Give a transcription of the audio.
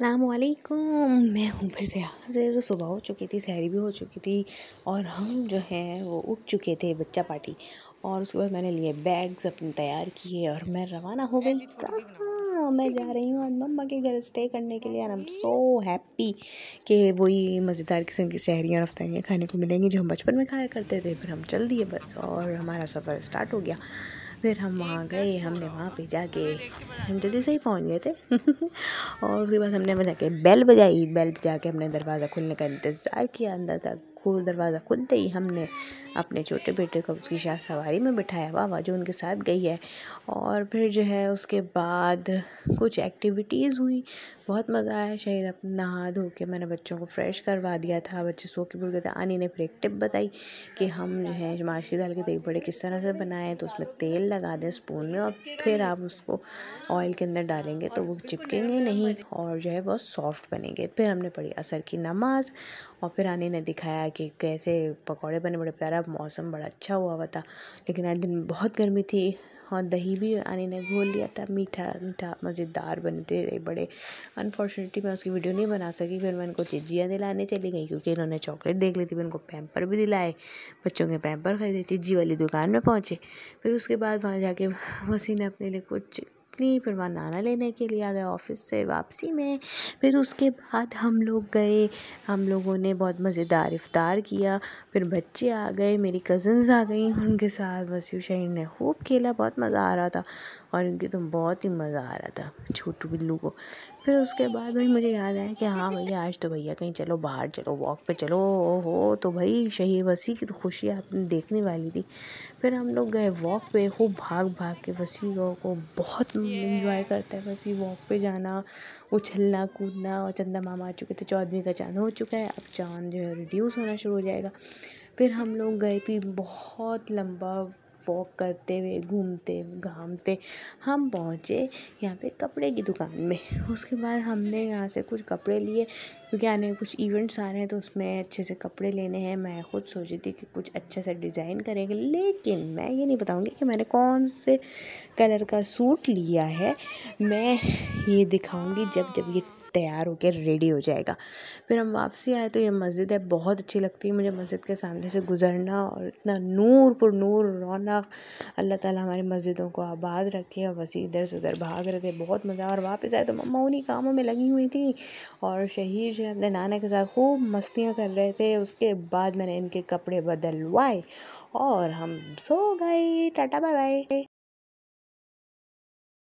असलकुम मैं हूँ फिर से हाजिर सुबह हो चुकी थी सहरी भी हो चुकी थी और हम जो हैं वो उठ चुके थे बच्चा पार्टी और उसके बाद मैंने लिए बैग्स अपने तैयार किए और मैं रवाना हो गई मैं जा रही हूँ आज मम्मा के घर स्टे करने के लिए आई एम सो हैप्पी कि वही मज़ेदार किस्म की सहरियाँ रफ्तारियाँ खाने को मिलेंगी जो हम बचपन में खाया करते थे फिर हम चल दिए बस और हमारा सफ़र स्टार्ट हो गया फिर हम वहाँ गए हमने वहाँ पे जाके हम जल्दी से ही पहुँच गए थे और उसके बाद हमने जाके बेल बजाई बेल बजा के हमने दरवाज़ा खुलने का इंतज़ार किया अंदाजा स्कूल दरवाज़ा खुलते ही हमने अपने छोटे बेटे को उसकी शाह सवारी में बिठाया वाह जो उनके साथ गई है और फिर जो है उसके बाद कुछ एक्टिविटीज़ हुई बहुत मज़ा आया शहर अपना नहा धो के मैंने बच्चों को फ्रेश करवा दिया था बच्चे सो के भूल गए थे आनी ने फिर एक टिप बताई कि हम जो है माश की दाल के दही बड़े किस तरह से बनाएं तो उसमें तेल लगा दें स्पून में और फिर आप उसको ऑयल के अंदर डालेंगे तो वो चिपकेंगे नहीं और जो है बहुत सॉफ्ट बनेंगे फिर हमने पढ़ी असर की नमाज और फिर आनी ने दिखाया कि कैसे पकौड़े बने बड़े प्यारा मौसम बड़ा अच्छा हुआ हुआ था लेकिन आज दिन बहुत गर्मी थी और दही भी आने ने घोल लिया था मीठा मीठा मज़ेदार बने थे बड़े अनफॉर्चुनेटली मैं उसकी वीडियो नहीं बना सकी फिर मैं उनको चिज्जियाँ दिलाने चली गई क्योंकि इन्होंने चॉकलेट देख ली थी मैं उनको पैम्पर भी दिलाए बच्चों के पैम्पर खरीदे चिज्जी वाली दुकान में पहुँचे फिर उसके बाद वहाँ जाके मसी ने अपने लिए कुछ कंपनी फिर वहाँ नाना लेने के लिए आ गए ऑफिस से वापसी में फिर उसके बाद हम लोग गए हम लोगों ने बहुत मज़ेदार इफ्तार किया फिर बच्चे आ गए मेरी कज़न्स आ गई उनके साथ वसी शहीन ने खूब खेला बहुत मज़ा आ रहा था और उनकी तो बहुत ही मज़ा आ रहा था छोटू बिल्लू को फिर उसके बाद भाई मुझे याद आया कि हाँ भैया आज तो भैया कहीं चलो बाहर चलो वॉक पे चलो हो तो भाई शही वसी की तो खुशी आपने देखने वाली थी फिर हम लोग गए वॉक पे खूब भाग भाग के वसी को बहुत इन्जॉय करते हैं बस ये वॉक पे जाना उछलना कूदना और चंदा मामा आ चुके थे चौदहवीं तो का चांद हो चुका है अब चांद जो है रिड्यूस होना शुरू हो जाएगा फिर हम लोग गए भी बहुत लंबा वॉक करते हुए घूमते घामते हम पहुँचे यहाँ पे कपड़े की दुकान में उसके बाद हमने यहाँ से कुछ कपड़े लिए क्योंकि आने कुछ इवेंट्स आ रहे हैं तो उसमें अच्छे से कपड़े लेने हैं मैं खुद सोची थी कि कुछ अच्छे से डिज़ाइन करेंगे लेकिन मैं ये नहीं बताऊँगी कि मैंने कौन से कलर का सूट लिया है मैं ये दिखाऊँगी जब जब ये तैयार होकर रेडी हो जाएगा फिर हम वापसी आए तो ये मस्जिद है बहुत अच्छी लगती है मुझे मस्जिद के सामने से गुजरना और इतना नूर पर नूर रौनक अल्लाह ताला हमारी मस्जिदों को आबाद रखे और बस इधर से उधर भाग रहे थे बहुत मज़ा और वापस आए तो मम्मा उन्हीं कामों में लगी हुई थी और शहीर जो अपने नाना के साथ खूब मस्तियाँ कर रहे थे उसके बाद मैंने इनके कपड़े बदलवाए और हम सो गए टाटा बाय बाय